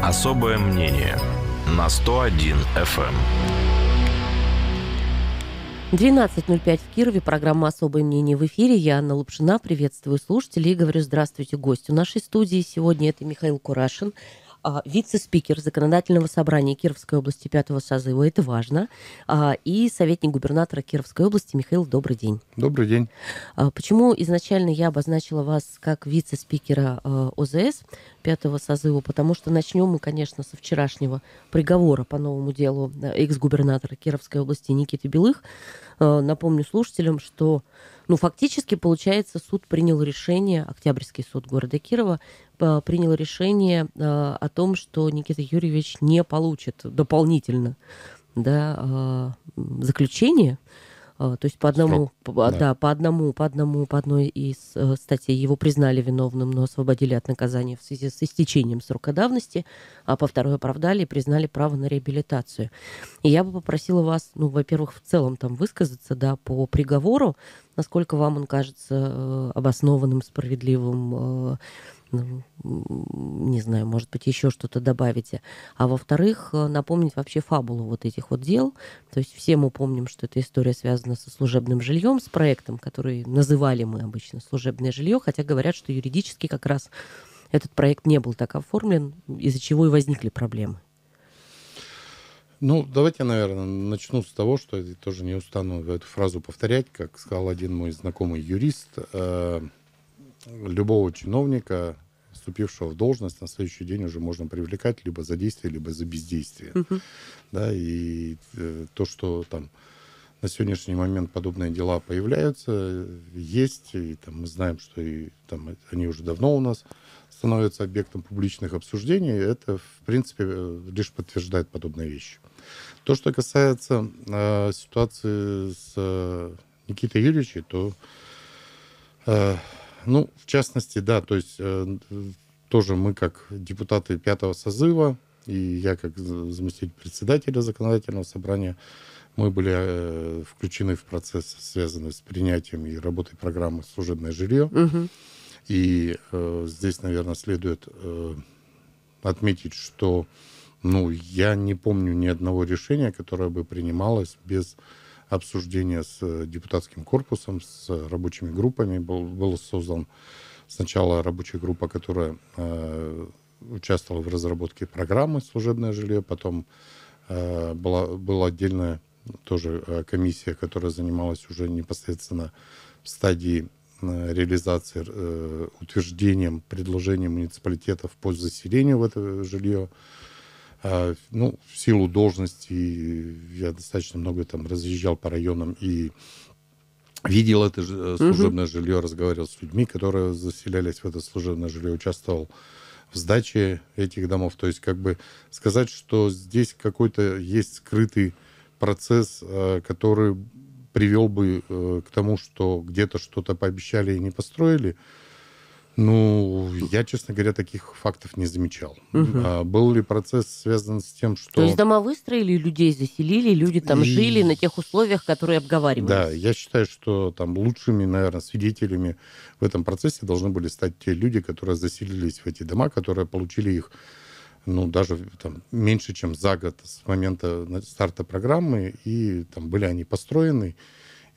Особое мнение на 101 FM. 12.05 в Кирове. Программа «Особое мнение» в эфире. Я Анна Лупшина. Приветствую слушателей и говорю здравствуйте гостю нашей студии. Сегодня это Михаил Курашин, а, вице-спикер Законодательного собрания Кировской области пятого созыва, это важно, а, и советник губернатора Кировской области Михаил, добрый день. Добрый день. А, почему изначально я обозначила вас как вице-спикера ОЗС пятого созыва? Потому что начнем мы, конечно, со вчерашнего приговора по новому делу экс-губернатора Кировской области Никиты Белых. Напомню слушателям, что ну, фактически, получается, суд принял решение, Октябрьский суд города Кирова э, принял решение э, о том, что Никита Юрьевич не получит дополнительно да, э, заключение, а, то есть по одному, Срок, по, а, да. да, по одному, по одному, по одной из э, статей его признали виновным, но освободили от наказания в связи с истечением срока давности, а по второй оправдали и признали право на реабилитацию. И я бы попросила вас, ну, во-первых, в целом там высказаться, да, по приговору, насколько вам он кажется э, обоснованным, справедливым, э, ну, не знаю, может быть, еще что-то добавите. А во-вторых, э, напомнить вообще фабулу вот этих вот дел. То есть все мы помним, что эта история связана со служебным жильем, с проектом, который называли мы обычно служебное жилье, хотя говорят, что юридически как раз этот проект не был так оформлен, из-за чего и возникли проблемы. Ну, давайте я, наверное, начну с того, что я тоже не устану эту фразу повторять, как сказал один мой знакомый юрист. Э- любого чиновника, вступившего в должность, на следующий день уже можно привлекать либо за действие, либо за бездействие. Угу. Да, и э, то, что там на сегодняшний момент подобные дела появляются, есть, и там мы знаем, что и, там, они уже давно у нас становятся объектом публичных обсуждений, это, в принципе, э, лишь подтверждает подобные вещи. То, что касается э, ситуации с э, Никитой Юрьевичем, то э, ну, в частности, да, то есть э, тоже мы как депутаты пятого созыва, и я как заместитель председателя законодательного собрания, мы были э, включены в процесс, связанный с принятием и работой программы «Служебное жилье». Угу. И э, здесь, наверное, следует э, отметить, что ну, я не помню ни одного решения, которое бы принималось без обсуждение с э, депутатским корпусом, с э, рабочими группами. Был, был создан сначала рабочая группа, которая э, участвовала в разработке программы «Служебное жилье», потом э, была, была отдельная тоже э, комиссия, которая занималась уже непосредственно в стадии э, реализации, э, утверждением, предложением муниципалитетов по заселению в это жилье. А, ну, в силу должности я достаточно много там разъезжал по районам и видел это э, служебное угу. жилье, разговаривал с людьми, которые заселялись в это служебное жилье, участвовал в сдаче этих домов. То есть, как бы сказать, что здесь какой-то есть скрытый процесс, э, который привел бы э, к тому, что где-то что-то пообещали и не построили, ну, я, честно говоря, таких фактов не замечал. Угу. А, был ли процесс связан с тем, что... То есть дома выстроили, людей заселили, люди там и... жили на тех условиях, которые обговаривались? Да, я считаю, что там лучшими, наверное, свидетелями в этом процессе должны были стать те люди, которые заселились в эти дома, которые получили их ну, даже там, меньше, чем за год с момента э, старта программы, и там были они построены,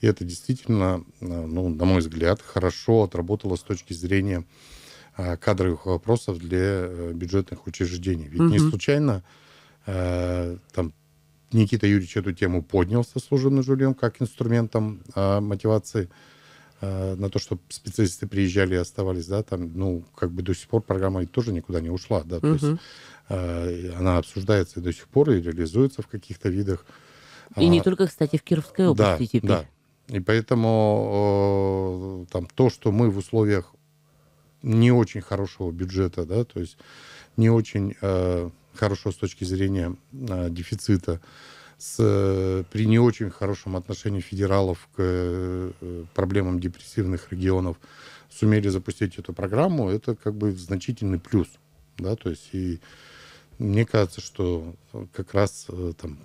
и это действительно, э, ну, на мой взгляд, хорошо отработало с точки зрения э, кадровых вопросов для э, бюджетных учреждений. Ведь угу. не случайно э, там Никита Юрьевич эту тему поднял со служебным жильем как инструментом э, мотивации э, на то, чтобы специалисты приезжали и оставались, да, там, ну, как бы до сих пор программа тоже никуда не ушла, да, угу. то есть э, она обсуждается и до сих пор и реализуется в каких-то видах. И а, не только, кстати, в Кировской области да, теперь. Да, и поэтому э, там, то, что мы в условиях не очень хорошего бюджета, да, то есть не очень э, хорошо с точки зрения э, дефицита, с, э, при не очень хорошем отношении федералов к э, проблемам депрессивных регионов сумели запустить эту программу, это как бы значительный плюс, да, то есть и мне кажется, что э, как раз э, там,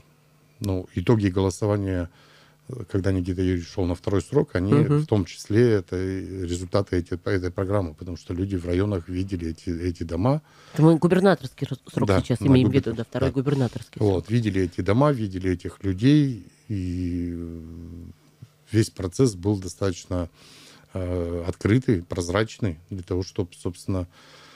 ну, итоги голосования когда Никита Юрьевич шел на второй срок, они угу. в том числе это результаты эти, этой программы, потому что люди в районах видели эти, эти дома. Это мы губернаторский срок да, сейчас имеем губер... в виду, да, второй да. губернаторский вот, срок. Видели эти дома, видели этих людей, и весь процесс был достаточно э, открытый, прозрачный для того, чтобы, собственно, э,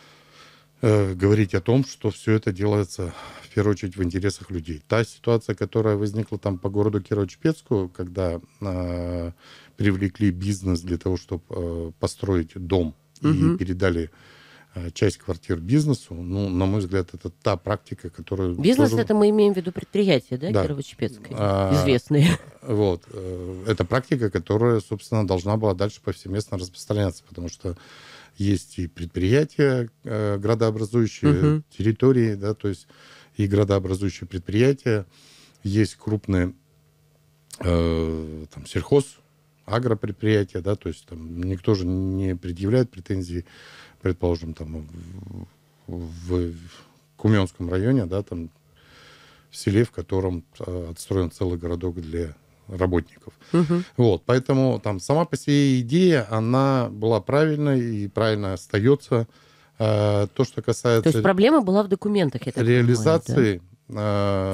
Э, говорить о том, что все это делается в первую очередь в интересах людей. Та ситуация, которая возникла там по городу Кирово-Чепецку, когда э, привлекли бизнес для того, чтобы э, построить дом угу. и передали э, часть квартир бизнесу. Ну, на мой взгляд, это та практика, которую... Бизнес тоже... это мы имеем в виду предприятие, да, да. Кирово-Чепецкое, а, известное. Вот. Э, это практика, которая, собственно, должна была дальше повсеместно распространяться, потому что есть и предприятия э, градообразующие, угу. территории, да, то есть и градообразующие предприятия, есть крупные э, там, сельхоз, агропредприятия, да, то есть там никто же не предъявляет претензии, предположим, там в, в Кумянском районе, да, там в селе, в котором э, отстроен целый городок для работников. Угу. Вот, поэтому там сама по себе идея, она была правильной и правильно остается. Э, то, что касается... То есть проблема была в документах, я Реализации... Понимаю, да?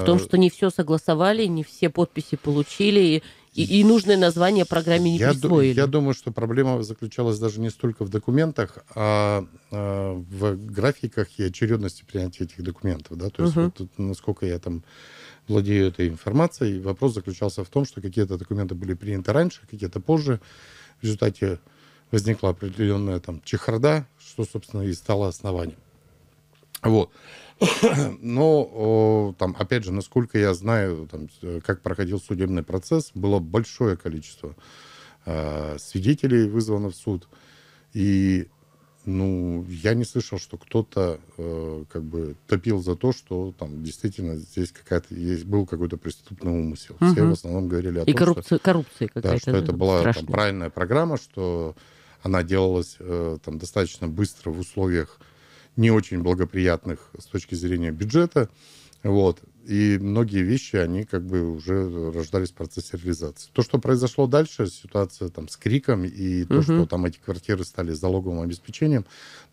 Э, в том, что не все согласовали, не все подписи получили и, и нужное название программе не я присвоили. Ду- я думаю, что проблема заключалась даже не столько в документах, а, а в графиках и очередности принятия этих документов. Да? То есть, угу. вот, насколько я там владею этой информацией. Вопрос заключался в том, что какие-то документы были приняты раньше, какие-то позже. В результате возникла определенная там чехарда, что, собственно, и стало основанием. Вот. Но там, опять же, насколько я знаю, там, э, как проходил судебный процесс, было большое количество э, свидетелей вызвано в суд. И ну, я не слышал, что кто-то э, как бы топил за то, что там действительно здесь какая-то есть был какой-то преступный умысел. Угу. Все в основном говорили о и том, коррупция, что, коррупция какая-то да, что это была там, правильная программа, что она делалась э, там достаточно быстро в условиях не очень благоприятных с точки зрения бюджета. Вот. И многие вещи, они как бы уже рождались в процессе реализации. То, что произошло дальше, ситуация там с криком и то, угу. что там эти квартиры стали залоговым обеспечением,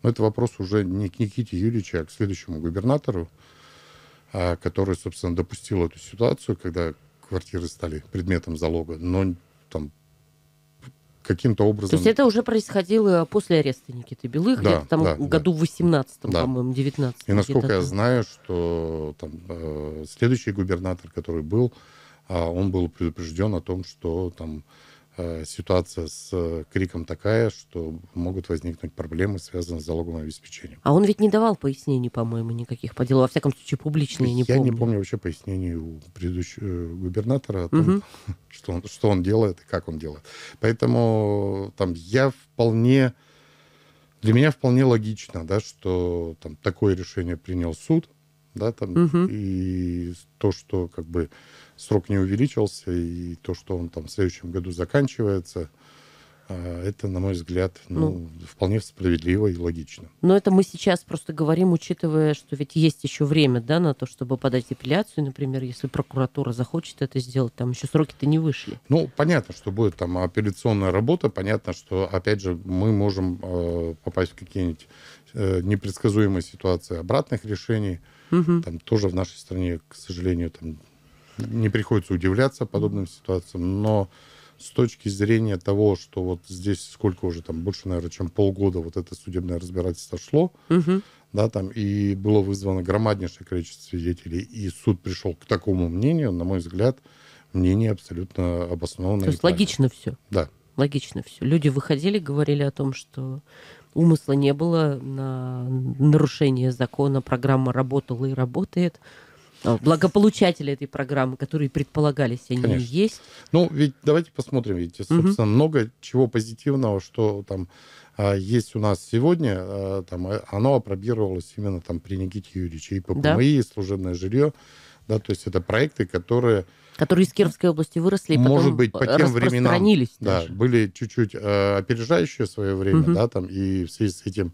но это вопрос уже не к Никите Юрьевичу, а к следующему губернатору, а, который, собственно, допустил эту ситуацию, когда квартиры стали предметом залога, но там каким-то образом... То есть это уже происходило э, после ареста Никиты Белых, да, где-то там да, году да. 18 да. по-моему, 19 И насколько я знаю, что там, э, следующий губернатор, который был, а, он был предупрежден о том, что там Э, ситуация с э, криком такая, что могут возникнуть проблемы, связанные с залоговым обеспечением. А он ведь не давал пояснений, по-моему, никаких по делу. Во всяком случае, публичные не я помню. Я не помню вообще пояснений у предыдущего э, губернатора о том, угу. что, он, что он делает и как он делает. Поэтому там я вполне... Для меня вполне логично, да, что там такое решение принял суд – да, там, угу. и то, что как бы срок не увеличился, и то, что он там в следующем году заканчивается, а, это, на мой взгляд, ну, ну, вполне справедливо и логично. Но это мы сейчас просто говорим, учитывая, что ведь есть еще время, да, на то, чтобы подать апелляцию, например, если прокуратура захочет это сделать, там еще сроки-то не вышли. Ну, понятно, что будет там апелляционная работа, понятно, что, опять же, мы можем э, попасть в какие-нибудь э, непредсказуемые ситуации обратных решений, Угу. Там тоже в нашей стране, к сожалению, там не приходится удивляться подобным ситуациям, но с точки зрения того, что вот здесь сколько уже там, больше, наверное, чем полгода вот это судебное разбирательство шло, угу. да, там, и было вызвано громаднейшее количество свидетелей, и суд пришел к такому мнению, на мой взгляд, мнение абсолютно обоснованное. То есть логично все. Да. Логично все. Люди выходили, говорили о том, что умысла не было на нарушение закона. Программа работала и работает. А. Благополучатели этой программы, которые предполагались, они Конечно. есть. Ну, ведь давайте посмотрим, ведь, собственно, угу. много чего позитивного, что там а, есть у нас сегодня, а, там, оно опробировалось именно там при Никите Юрьевиче. И ППМИ, да. и служебное жилье. Да, то есть это проекты, которые которые из Кировской области выросли и потом быть, по тем временам да, были чуть-чуть э, опережающие свое время, угу. да, там, и в связи с этим,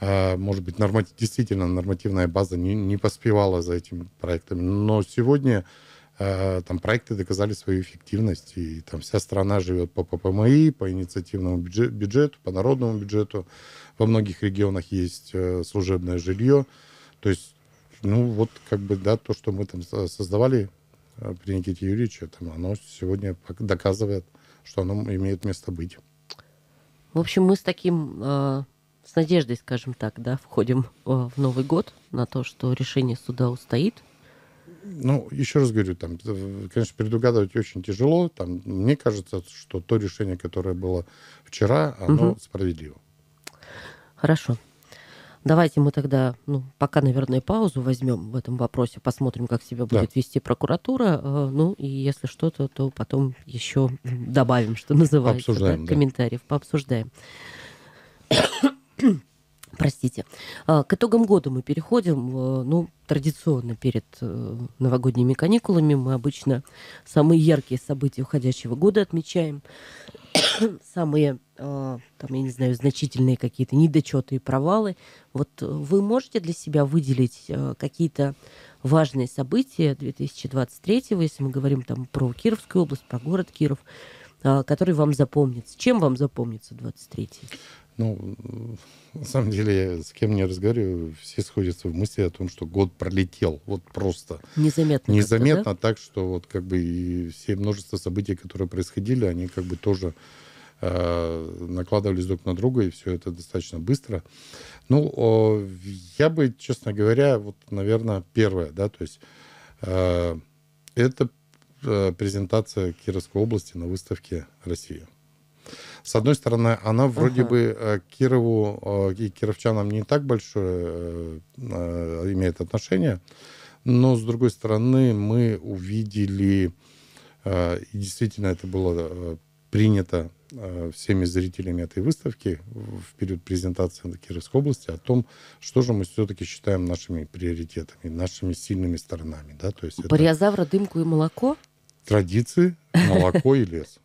э, может быть, норматив, действительно нормативная база не, не поспевала за этими проектами. Но сегодня э, там проекты доказали свою эффективность, и там вся страна живет по ППМИ, по инициативному бюджет, бюджету, по народному бюджету. Во многих регионах есть э, служебное жилье. То есть, ну, вот как бы, да, то, что мы там создавали, при э, Никите Юрьевиче, там, оно сегодня доказывает, что оно имеет место быть. В общем, мы с таким, э, с надеждой, скажем так, да, входим э, в Новый год на то, что решение суда устоит. Ну, еще раз говорю, там, э, конечно, предугадывать очень тяжело. Там, мне кажется, что то решение, которое было вчера, оно угу. справедливо. Хорошо. Давайте мы тогда, ну, пока, наверное, паузу возьмем в этом вопросе, посмотрим, как себя да. будет вести прокуратура. Э, ну, и если что-то, то потом еще добавим, что называется. Обсуждаем, да? да. Комментариев пообсуждаем. Простите. А, к итогам года мы переходим, э, ну, традиционно перед э, новогодними каникулами мы обычно самые яркие события уходящего года отмечаем. самые, а, там, я не знаю, значительные какие-то недочеты и провалы. Вот э, вы можете для себя выделить э, какие-то важные события 2023, если мы говорим там про Кировскую область, про город Киров, а, который вам запомнится? Чем вам запомнится 23 ну, на самом деле, я с кем не разговариваю, все сходятся в мысли о том, что год пролетел, вот просто. Незаметно. Незаметно, да? так что вот как бы и все множество событий, которые происходили, они как бы тоже э, накладывались друг на друга, и все это достаточно быстро. Ну, о, я бы, честно говоря, вот, наверное, первое, да, то есть э, это э, презентация Кировской области на выставке «Россия». С одной стороны, она вроде ага. бы э, Кирову э, и кировчанам не так большое э, имеет отношение, но с другой стороны, мы увидели, и действительно это было принято всеми зрителями этой выставки в период презентации на Кировской области о том, что же мы все-таки считаем нашими приоритетами, нашими сильными сторонами. Да? То есть Бариозавра, это... дымку и молоко? Традиции, молоко и лес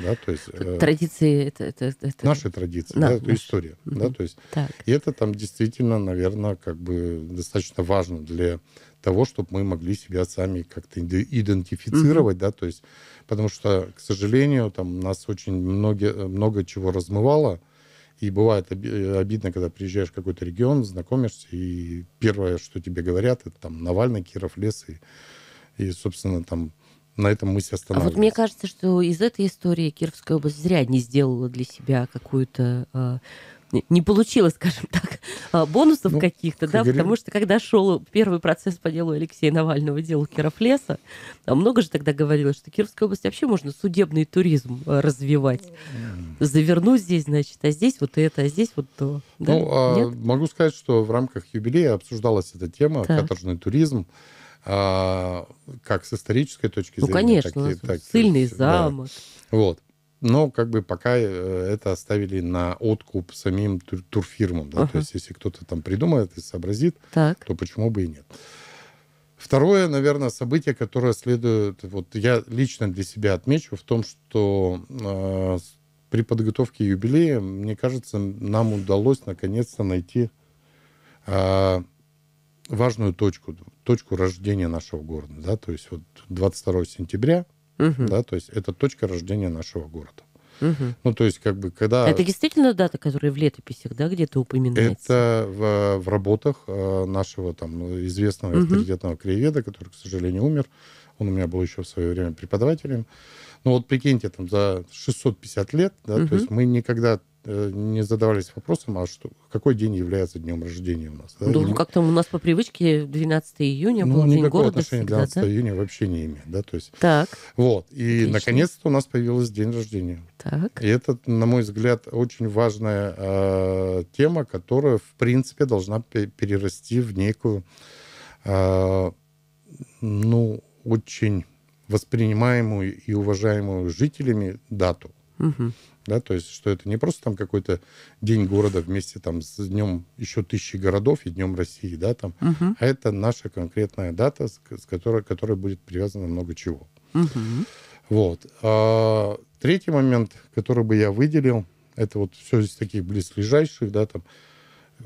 да, то есть... Э, традиции, это... это, это наши традиции, да, да наша. история, mm-hmm. да, то есть... Так. И это там действительно, наверное, как бы достаточно важно для того, чтобы мы могли себя сами как-то идентифицировать, mm-hmm. да, то есть... Потому что, к сожалению, там нас очень много, э, много чего размывало, и бывает э, обидно, когда приезжаешь в какой-то регион, знакомишься, и первое, что тебе говорят, это там Навальный, Киров, Лес, и, и собственно, там на этом мы себя останавливаемся. А вот мне кажется, что из этой истории Кировская область зря не сделала для себя какую-то а, не получилось, скажем так, а, бонусов ну, каких-то, да, говорили. потому что когда шел первый процесс по делу Алексея Навального, делу Кировлеса, а много же тогда говорилось, что Кировская область вообще можно судебный туризм развивать. Заверну здесь, значит, а здесь вот это, а здесь вот то. Да? Ну, а, могу сказать, что в рамках юбилея обсуждалась эта тема, каторжный туризм а, как с исторической точки ну, зрения. Ну, конечно, так, и, так, сильный так, замок. Да. Вот. Но как бы пока э, это оставили на откуп самим тур турфирмам. Да? Ага. То есть если кто-то там придумает и сообразит, так. то почему бы и нет. Второе, наверное, событие, которое следует, вот я лично для себя отмечу в том, что э, при подготовке юбилея, мне кажется, нам удалось наконец-то найти э, важную точку, точку рождения нашего города, да, то есть вот 22 сентября, угу. да, то есть это точка рождения нашего города. Угу. Ну, то есть, как бы, когда... Это действительно дата, которая в летописях, да, где-то упоминается? Это в, в работах э, нашего там известного угу. авторитетного краеведа, который, к сожалению, умер. Он у меня был еще в свое время преподавателем. Ну, вот прикиньте, там за 650 лет, да, угу. то есть мы никогда Э, не задавались вопросом, а что, какой день является днем рождения у нас? Да? Ну, не... как-то у нас по привычке 12 июня ну, был день города отношения всегда, 12 да? июня вообще не имеет, да, то есть... Так. Вот, и Отлично. наконец-то у нас появился день рождения. Так. И это, на мой взгляд, очень важная э, тема, которая, в принципе, должна перерасти в некую, э, ну, очень воспринимаемую и уважаемую жителями дату. Угу да, то есть, что это не просто там какой-то день города вместе там с днем еще тысячи городов и днем России, да, там, угу. а это наша конкретная дата, с которой, которой будет привязано много чего. Угу. Вот. А, третий момент, который бы я выделил, это вот все из таких близлежащих, да, там,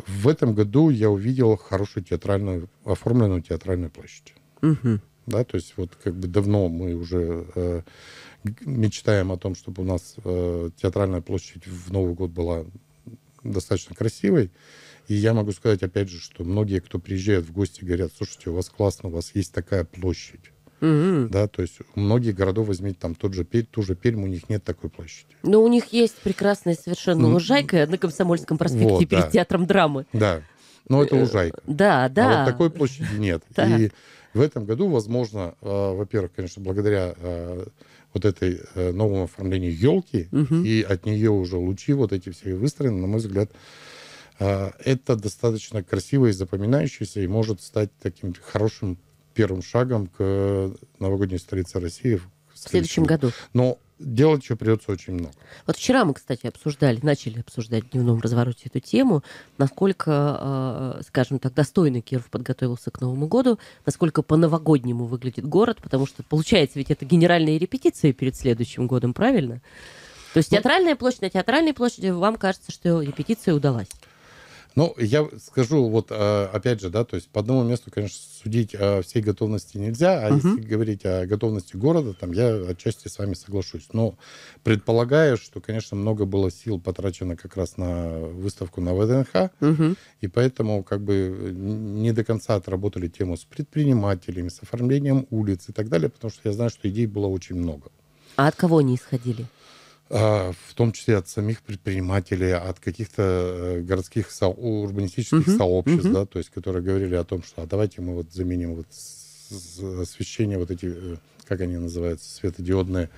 в этом году я увидел хорошую театральную, оформленную театральную площадь. Угу. Да, то есть вот как бы давно мы уже э, мечтаем о том, чтобы у нас э, театральная площадь в Новый год была достаточно красивой. И я могу сказать, опять же, что многие, кто приезжает в гости, говорят, слушайте, у вас классно, у вас есть такая площадь. Угу. Да, то есть у многих городов, возьмите там тот же Пермь, ту же Пермь, у них нет такой площади. Но у них есть прекрасная совершенно лужайка на Комсомольском проспекте вот, перед да. театром драмы. Да, но это э, лужайка. Да, а да. А вот такой площади нет. И в этом году, возможно, э, во-первых, конечно, благодаря э, вот этой э, новому оформлению елки, угу. и от нее уже лучи вот эти все выстроены, на мой взгляд, э, это достаточно красиво и запоминающееся, и может стать таким хорошим первым шагом к э, новогодней столице России. В следующем, в следующем году. Но делать еще придется очень много. Вот вчера мы, кстати, обсуждали, начали обсуждать в дневном развороте эту тему, насколько, э, скажем так, достойно Киров подготовился к Новому году, насколько по-новогоднему выглядит город, потому что, получается, ведь это генеральные репетиции перед следующим годом, правильно? То есть ну, театральная площадь на театральной площади, вам кажется, что репетиция удалась? Ну, я скажу, вот а, опять же, да, то есть по одному месту, конечно, судить о а, всей готовности нельзя, а угу. если говорить о готовности города, там я отчасти с вами соглашусь. Но предполагаю, что, конечно, много было сил потрачено как раз на выставку на ВДНХ, угу. и поэтому как бы э, не до конца отработали тему с предпринимателями, с оформлением улиц и так далее, потому что я знаю, что идей было очень много. А от кого они исходили? А, в том числе от самих предпринимателей, от каких-то э, городских со- урбанистических uh-huh, сообществ, uh-huh. да, то есть, которые говорили о том, что а давайте мы вот заменим вот освещение, вот эти, э, как они называются, светодиодные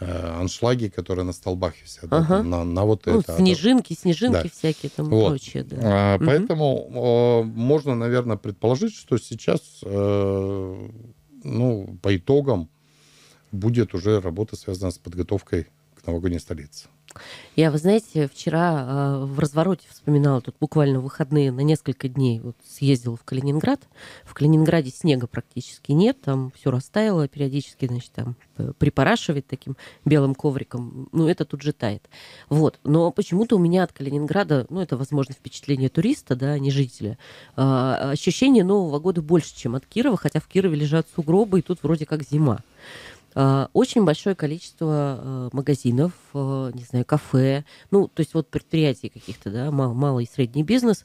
э, аншлаги, которые на столбах висят, ага. да, на, на вот ну, это. А снежинки, снежинки да. всякие там вот. прочее. Да. А, угу. Поэтому э, можно, наверное, предположить, что сейчас, э, ну, по итогам будет уже работа связана с подготовкой новогодней столицы. Я, вы знаете, вчера э, в развороте вспоминала, тут буквально выходные на несколько дней вот съездила в Калининград. В Калининграде снега практически нет, там все растаяло периодически, значит, там припорашивает таким белым ковриком. Ну, это тут же тает. Вот. Но почему-то у меня от Калининграда, ну, это, возможно, впечатление туриста, да, а не жителя, э, ощущение Нового года больше, чем от Кирова, хотя в Кирове лежат сугробы, и тут вроде как зима. Э, очень большое количество э, магазинов, э, не знаю, кафе, ну, то есть вот предприятий каких-то, да, малый и средний бизнес,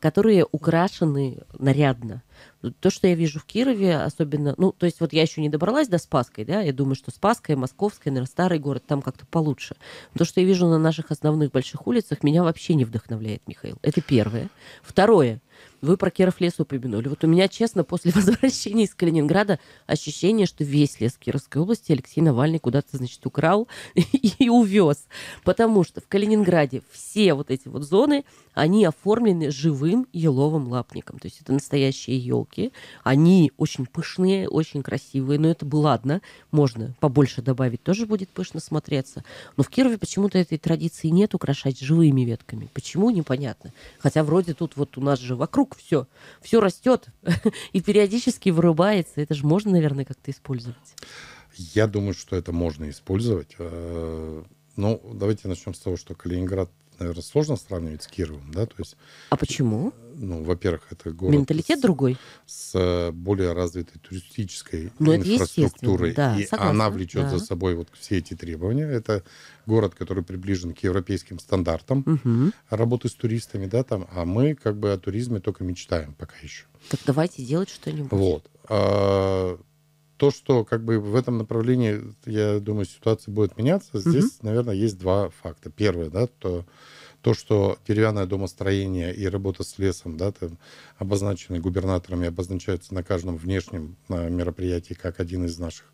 которые украшены нарядно. То, что я вижу в Кирове, особенно, ну, то есть вот я еще не добралась до Спасской, да, я думаю, что Спасская, Московская, наверное, старый город, там как-то получше. То, что я вижу на наших основных больших улицах, меня вообще не вдохновляет, Михаил. Это первое. Второе, вы про Киров лес упомянули. Вот у меня, честно, после возвращения из Калининграда ощущение, что весь лес Кировской области Алексей Навальный куда-то, значит, украл и увез. Потому что в Калининграде все вот эти вот зоны, они оформлены живым еловым лапником. То есть это настоящие елки. Они очень пышные, очень красивые. Но это было ладно. Можно побольше добавить, тоже будет пышно смотреться. Но в Кирове почему-то этой традиции нет украшать живыми ветками. Почему, непонятно. Хотя вроде тут вот у нас же вокруг все. Все растет и периодически вырубается. Это же можно, наверное, как-то использовать. Я думаю, что это можно использовать. Э, ну, давайте начнем с того, что Калининград наверное, сложно сравнивать с Кировом, да, то есть... А почему? Ну, во-первых, это город... Менталитет с, другой? С э, более развитой туристической ну, инфраструктурой. Да, и согласна, она влечет да. за собой вот все эти требования. Это город, который приближен к европейским стандартам угу. работы с туристами, да, там. А мы как бы о туризме только мечтаем пока еще. Так давайте делать что-нибудь. Вот. А, то, что как бы в этом направлении, я думаю, ситуация будет меняться, здесь, угу. наверное, есть два факта. Первое, да, то, то, что деревянное домостроение и работа с лесом, да, там, обозначенные губернаторами, обозначаются на каждом внешнем мероприятии как один из наших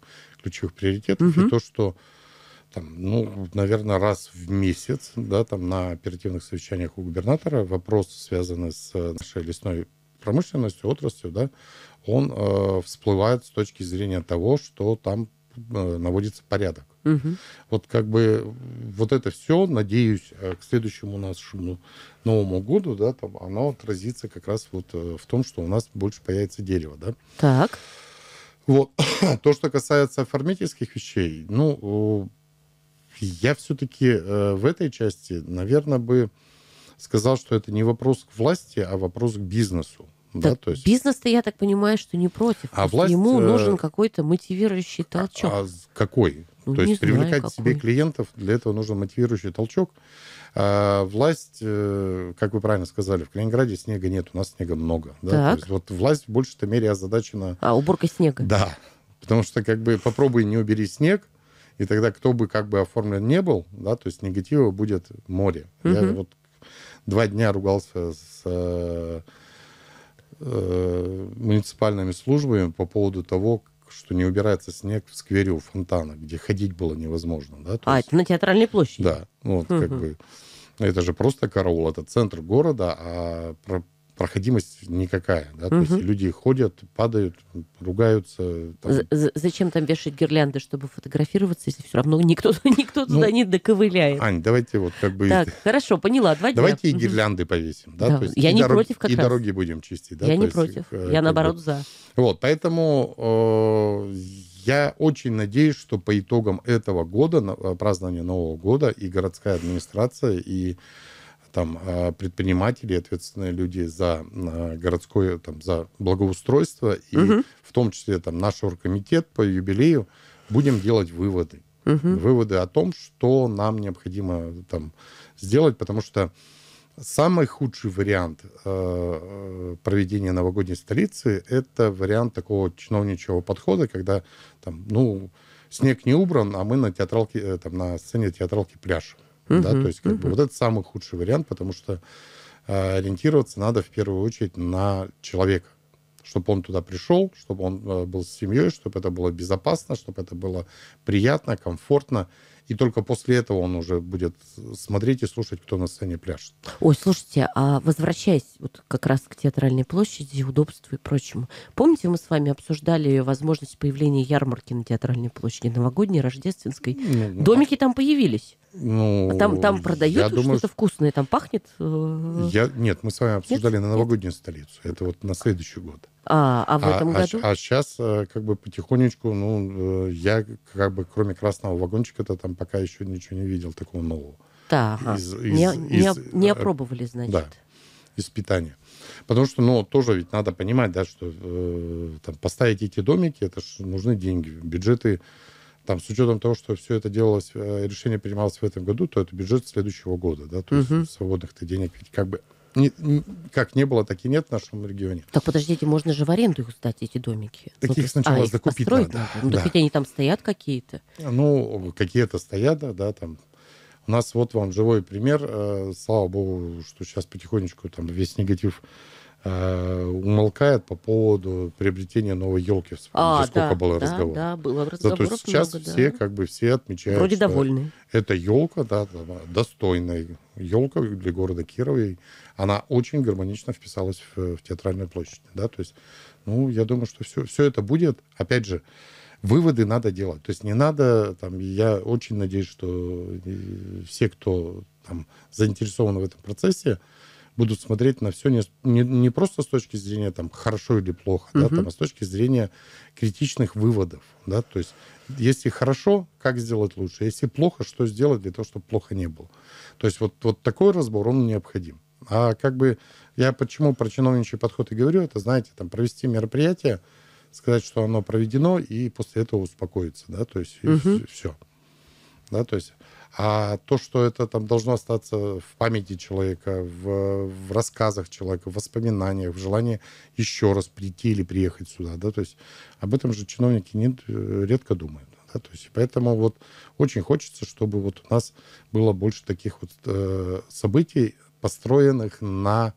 ключевых приоритетов, угу. и то, что там, ну, наверное, раз в месяц, да, там на оперативных совещаниях у губернатора вопросы, связанные с нашей лесной промышленностью, отраслью, да, он э, всплывает с точки зрения того, что там э, наводится порядок. Угу. Вот как бы вот это все, надеюсь, э, к следующему нашему Новому году, да, там оно отразится как раз вот э, в том, что у нас больше появится дерево, да. Так. Вот. То, что касается оформительских вещей, ну, э, я все-таки в этой части, наверное, бы сказал, что это не вопрос к власти, а вопрос к бизнесу. Да, то есть... Бизнес-то, я так понимаю, что не против. А власть... Ему э, нужен какой-то мотивирующий а толчок. А какой? Ну, то есть привлекать какой. себе клиентов, для этого нужен мотивирующий толчок. А власть, э, как вы правильно сказали, в Калининграде снега нет, у нас снега много. Да? Так. То есть вот власть в большей-то мере озадачена... А, уборка снега. Да, потому что как бы попробуй не убери снег, и тогда кто бы как бы оформлен не был, да, то есть негатива будет море. Угу. Я вот два дня ругался с э, э, муниципальными службами по поводу того, что не убирается снег в сквере у фонтана, где ходить было невозможно. Да? а, есть... это на театральной площади? Да, вот угу. как бы... Это же просто караул, это центр города, а проходимость никакая. Да? Угу. То есть люди ходят, падают, ругаются. Там. Зачем там вешать гирлянды, чтобы фотографироваться, если все равно никто, никто ну, туда ну, не доковыляет? Ань, давайте вот как бы... Так, хорошо, поняла, два дня. Давайте и гирлянды повесим. Да? Да. То есть Я не дорог... против как И раз. дороги будем чистить. Да? Я То не есть, против, э, я наоборот бы... за. Вот, поэтому... Э, я очень надеюсь, что по итогам этого года, э, празднования Нового года, и городская администрация, и там а, предприниматели, ответственные люди за а, городское, там, за благоустройство, и угу. в том числе там наш оргкомитет по юбилею, будем делать выводы. Угу. Выводы о том, что нам необходимо там сделать, потому что самый худший вариант э, э, проведения новогодней столицы – это вариант такого чиновничьего подхода, когда там, ну, снег не убран, а мы на театралке, э, там, на сцене театралки пляж. Угу, да, то есть как угу. бы вот это самый худший вариант, потому что э, ориентироваться надо в первую очередь на человека, чтобы он туда пришел, чтобы он э, был с семьей, чтобы это было безопасно, чтобы это было приятно, комфортно. Э, и только после этого он уже будет смотреть и слушать, кто на сцене пляшет. Ой, слушайте, а возвращаясь вот как раз к театральной площади, удобству и прочему, помните, мы с вами обсуждали возможность появления ярмарки на театральной площади, новогодней, рождественской? Ну, ну а Домики там появились. Ну, а там, там продают что-то думаю, вкусное, там пахнет? Э, я, нет, мы с вами обсуждали нет? на новогоднюю нет? столицу. Это вот на следующий год. А, а в а, этом а, году? А, а сейчас э, как бы потихонечку, ну, э, я как бы кроме красного вагончика-то там пока еще ничего не видел такого нового. Да, из, из, не, из, не, э, не опробовали, значит. Да, из питания. Потому что, ну, тоже ведь надо понимать, да, что э, там, поставить эти домики, это же нужны деньги, бюджеты. Там, с учетом того, что все это делалось, решение принималось в этом году, то это бюджет следующего года, да, то угу. есть свободных-то денег ведь как бы не, как не было, так и нет в нашем регионе. Так подождите, можно же в аренду их сдать, эти домики? Так ну, их сначала а, закупить их надо. надо. Ну, да. так ведь они там стоят какие-то. А, ну, какие-то стоят, да, да, там. У нас вот вам живой пример. Э, слава богу, что сейчас потихонечку там весь негатив Э, умолкает по поводу приобретения новой елки. А, сколько да, было разговоров. Да, было разговоров Зато сейчас много, все, да. как бы, все отмечают, Вроде что довольны. эта елка, да, э, достойная елка для города Кирова. Она очень гармонично вписалась в, в театральной площади, да, то есть, ну, я думаю, что все, все это будет, опять же, выводы надо делать. То есть не надо, там, я очень надеюсь, что э, все, кто там заинтересован в этом процессе, будут смотреть на все не, не, не просто с точки зрения там хорошо или плохо, угу. да, там, а с точки зрения критичных выводов, да, то есть если хорошо, как сделать лучше, а если плохо, что сделать для того, чтобы плохо не было. То есть вот, вот такой разбор, он необходим. А как бы я почему про чиновничий подход и говорю, это, знаете, там провести мероприятие, сказать, что оно проведено, и после этого успокоиться, да, то есть угу. все да, то есть, а то, что это там должно остаться в памяти человека, в, в рассказах человека, в воспоминаниях, в желании еще раз прийти или приехать сюда, да, то есть об этом же чиновники не, э, редко думают. Да, то есть, поэтому вот очень хочется, чтобы вот у нас было больше таких вот э, событий, построенных на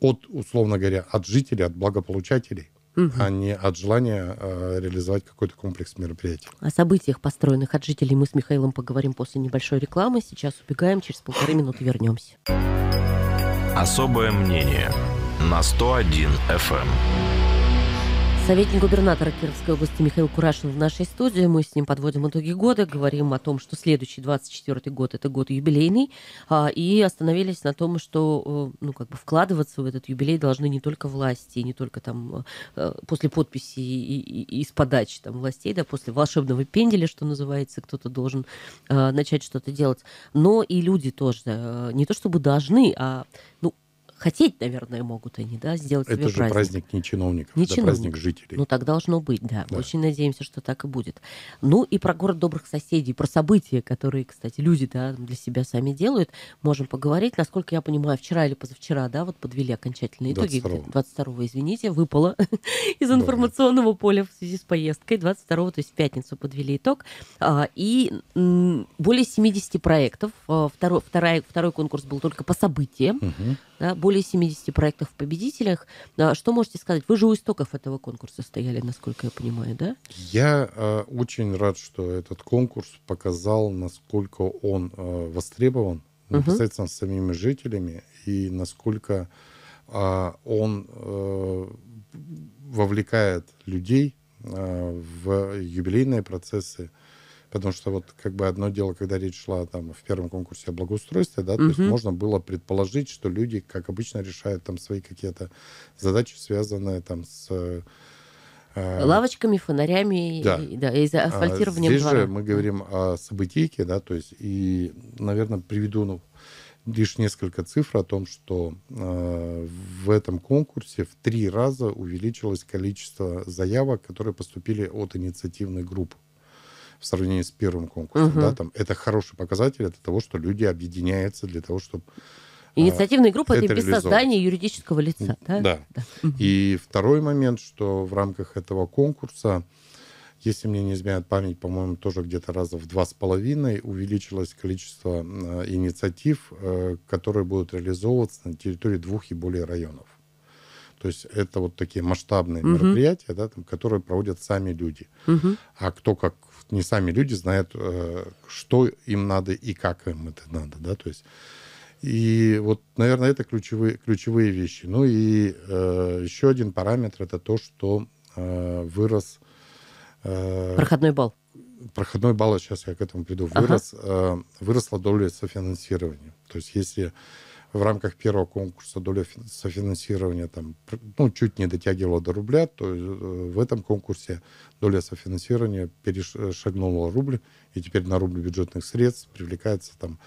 от, условно говоря, от жителей, от благополучателей угу. а не от желания э, реализовать какой-то комплекс мероприятий. О событиях, построенных от жителей, мы с Михаилом поговорим после небольшой рекламы. Сейчас убегаем, через полторы минуты вернемся. Особое мнение на 101 FM. Советник губернатора Кировской области Михаил Курашин в нашей студии. Мы с ним подводим итоги года, говорим о том, что следующий 24 год – это год юбилейный, а, и остановились на том, что э, ну, как бы вкладываться в этот юбилей должны не только власти, не только там э, э, после подписи и, и, и с подачи там, властей, да, после волшебного пенделя, что называется, кто-то должен начать что-то делать, но и люди тоже не то чтобы должны, а ну, хотеть, наверное, могут они, да, сделать Это себе праздник. Это же праздник не чиновников, не это чиновник. праздник жителей. Ну, так должно быть, да. да. Очень надеемся, что так и будет. Ну, и про город добрых соседей, про события, которые, кстати, люди да, для себя сами делают, можем поговорить. Насколько я понимаю, вчера или позавчера, да, вот подвели окончательные 22. итоги. 22 извините, выпало из информационного поля в связи с поездкой. 22 то есть в пятницу подвели итог. А, и более 70 проектов. Второй, а, второй, второй конкурс был только по событиям. Угу да, более 70 проектов в победителях. А что можете сказать? Вы же у истоков этого конкурса стояли, насколько я понимаю, да? Я э, очень рад, что этот конкурс показал, насколько он э, востребован непосредственно угу. с самими жителями и насколько э, он э, вовлекает людей э, в юбилейные процессы, Потому что вот как бы одно дело, когда речь шла там в первом конкурсе о благоустройстве, да, угу. то есть можно было предположить, что люди, как обычно, решают там свои какие-то задачи, связанные там с э, э, Лавочками, фонарями, да, и, да, и за а асфальтированием Здесь двора. же мы говорим о событийке, да, то есть, и, наверное, приведу ну, лишь несколько цифр о том, что э, в этом конкурсе в три раза увеличилось количество заявок, которые поступили от инициативных групп в сравнении с первым конкурсом. Угу. Да, там, это хороший показатель для того, что люди объединяются для того, чтобы а, Инициативная группа это, это без создания юридического лица, да? Да. да. И второй момент, что в рамках этого конкурса, если мне не изменяет память, по-моему, тоже где-то раза в два с половиной увеличилось количество а, инициатив, э, которые будут реализовываться на территории двух и более районов. То есть это вот такие масштабные угу. мероприятия, да, там, которые проводят сами люди. Угу. А кто как не сами люди знают, э, что им надо и как им это надо, да, то есть. И вот, наверное, это ключевые, ключевые вещи. Ну и э, еще один параметр это то, что э, вырос... Э, проходной балл. Проходной балл, сейчас а я к этому приду, вырос, ага. э, выросла доля софинансирования. То есть если в рамках первого конкурса доля софинансирования там, ну, чуть не дотягивала до рубля, то э, в этом конкурсе доля софинансирования перешагнула э, рубль, и теперь на рубль бюджетных средств привлекается там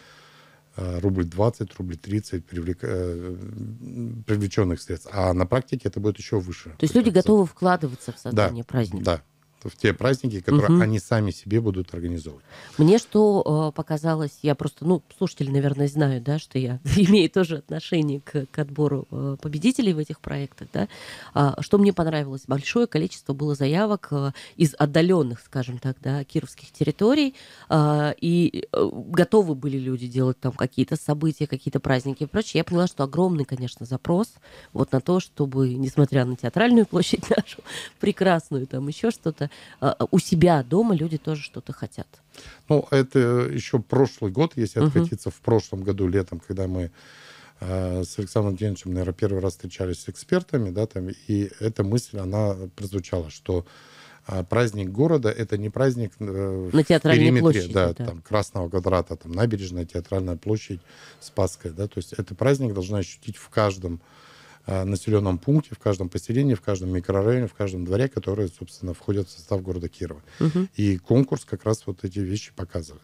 э, рубль 20, рубль 30 привлек, привлеченных средств. А на практике это будет еще выше. То есть люди готовы вкладываться в создание да, праздника. Да, в те праздники, которые угу. они сами себе будут организовывать. Мне что э, показалось, я просто, ну, слушатели, наверное, знают, да, что я имею тоже отношение к, к отбору э, победителей в этих проектах, да, а, что мне понравилось, большое количество было заявок э, из отдаленных, скажем так, да, кировских территорий, а, и готовы были люди делать там какие-то события, какие-то праздники и прочее. Я поняла, что огромный, конечно, запрос вот на то, чтобы, несмотря на театральную площадь нашу прекрасную, там еще что-то, Э, э, у себя дома люди тоже что-то хотят. Ну, это еще прошлый год, если угу. откатиться в прошлом году летом, когда мы э, с Александром Денисовичем, наверное, первый раз встречались с экспертами, да, там, и эта мысль, она прозвучала, что праздник города это не праздник на театральной периметре, площади, да, да. Там, Красного квадрата, там, набережная, театральная площадь, Спасская, да, то есть это праздник должна ощутить в каждом Э, населенном пункте, в каждом поселении, в каждом микрорайоне, в каждом дворе, которые, собственно, входят в состав города Кирова. Угу. И конкурс как раз вот эти вещи показывает.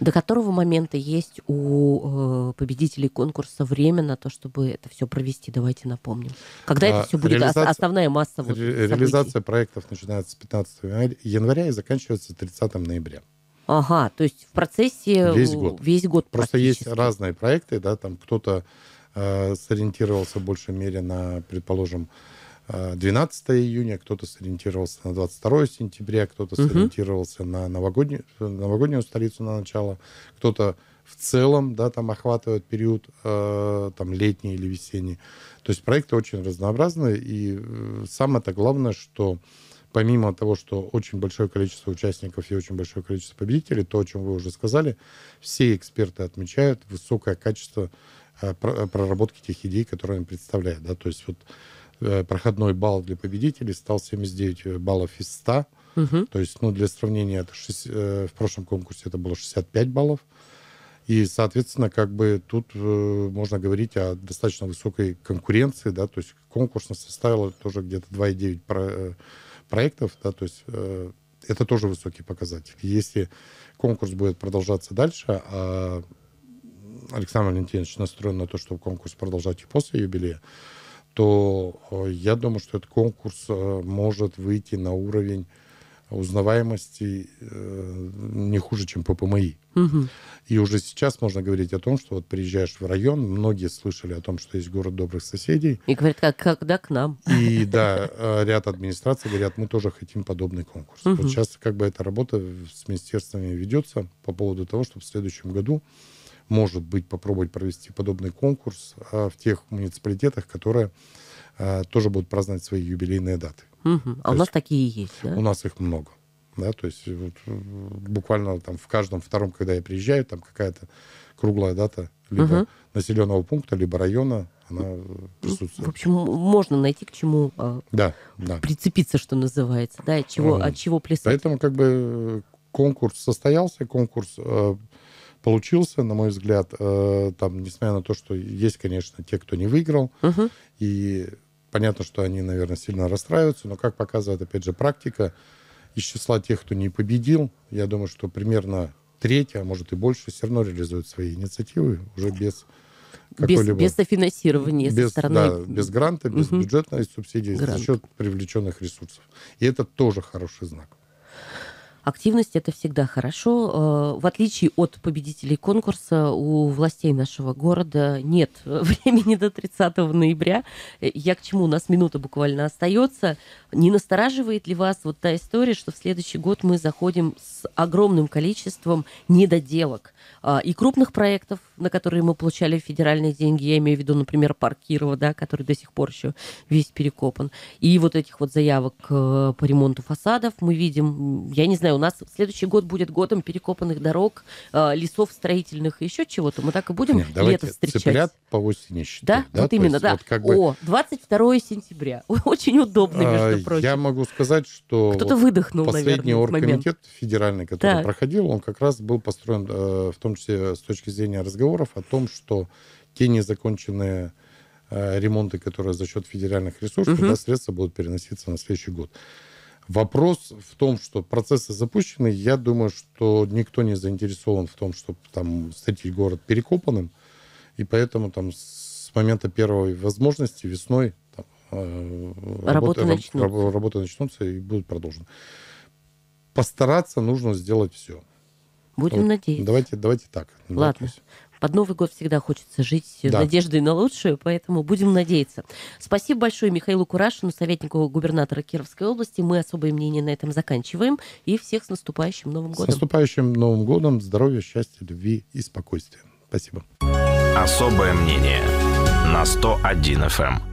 До которого момента есть у э, победителей конкурса время на то, чтобы это все провести? Давайте напомним. Когда а, это все будет? Реализация, основная масса вот, ре, Реализация проектов начинается с 15 января и заканчивается 30 ноября. Ага, то есть в процессе... Весь год. Весь год Просто есть разные проекты, да, там кто-то Э, сориентировался в большей мере на, предположим, 12 э, июня, кто-то сориентировался на 22 сентября, кто-то угу. сориентировался на новогоднюю, новогоднюю столицу на начало, кто-то в целом, да, там охватывает период э, там летний или весенний. То есть проекты очень разнообразные и э, самое-то главное, что помимо того, что очень большое количество участников и очень большое количество победителей, то, о чем вы уже сказали, все эксперты отмечают высокое качество Э, э, проработки тех идей, которые он представляет. Да? То есть вот э, проходной балл для победителей стал 79 баллов из 100. Угу. То есть, ну, для сравнения, это 6, в прошлом конкурсе это было 65 баллов. И, соответственно, как бы тут э, можно говорить о достаточно высокой конкуренции, да, то есть конкурсно составил тоже где-то 2,9 про, проектов, да, то есть э, это тоже высокий показатель. Если конкурс будет продолжаться дальше, а Александр Валентинович настроен на то, чтобы конкурс продолжать и после юбилея, то э, я думаю, что этот конкурс э, может выйти на уровень узнаваемости э, не хуже, чем ППМИ. И уже сейчас можно говорить о том, что вот приезжаешь в район, многие слышали о том, что есть город добрых соседей. И говорят, как, когда к нам? И да, ряд администраций говорят, мы тоже хотим подобный конкурс. Угу. Вот сейчас как бы эта работа с министерствами ведется по поводу того, чтобы в следующем году может быть, попробовать провести подобный конкурс а, в тех муниципалитетах, которые а, тоже будут праздновать свои юбилейные даты. Угу. А у нас есть, такие есть, да? У нас их много. Да, то есть вот, э, буквально там в каждом втором, когда я приезжаю, там какая-то круглая дата либо угу. населенного пункта, либо района, она э, ну, присутствует. В общем, можно найти к чему а, да, да. прицепиться, что называется, да, от чего, угу. от чего плясать. Поэтому как бы конкурс состоялся, конкурс э, получился, на мой взгляд, э, там, несмотря на то, что есть, конечно, те, кто не выиграл, угу. и понятно, что они, наверное, сильно расстраиваются, но, как показывает, опять же, практика, из числа тех, кто не победил, я думаю, что примерно треть, а может и больше, все равно реализуют свои инициативы уже без без, без софинансирования без, со стороны. Да, без гранта, без угу. бюджетной субсидии, Грант. за счет привлеченных ресурсов. И это тоже хороший знак. Активность это всегда хорошо. Э, в отличие от победителей конкурса, у властей нашего города нет времени до 30 ноября. Э, я к чему? У нас минута буквально остается. Не настораживает ли вас вот та история, что в следующий год мы заходим с огромным количеством недоделок э, и крупных проектов, на которые мы получали федеральные деньги, я имею в виду, например, парк да, который до сих пор еще весь перекопан. И вот этих вот заявок э, по ремонту фасадов мы видим, я не знаю, у нас следующий год будет годом перекопанных дорог, э, лесов строительных и еще чего-то. Мы так и будем Нет, лето встречать. Цыплят по осени считать. Да, да? вот именно, есть, да. Вот как бы... О, 22 сентября. Очень удобно, между а, прочим. Я могу сказать, что... Кто-то вот выдохнул, Последний наверное, оргкомитет момент. федеральный, который так. проходил, он как раз был построен, э, в том числе с точки зрения разговора, разговоров о том, что те незаконченные э, ремонты, которые за счет федеральных ресурсов, угу. да, средства будут переноситься на следующий год. Вопрос в том, что процессы запущены. Я думаю, что никто не заинтересован в том, чтобы там встретить город перекопанным. И поэтому там с момента первой возможности весной там, э, работы, работы, начнутся. работы начнутся и будут продолжены. Постараться нужно сделать все. Будем вот, надеяться. Давайте, давайте так. Ладно. Надеюсь. Под Новый год всегда хочется жить да. надеждой на лучшее, поэтому будем надеяться. Спасибо большое Михаилу Курашину, советнику губернатора Кировской области. Мы особое мнение на этом заканчиваем. И всех с наступающим Новым годом. С наступающим Новым годом. Здоровья, счастья, любви и спокойствия. Спасибо. Особое мнение на 101 FM.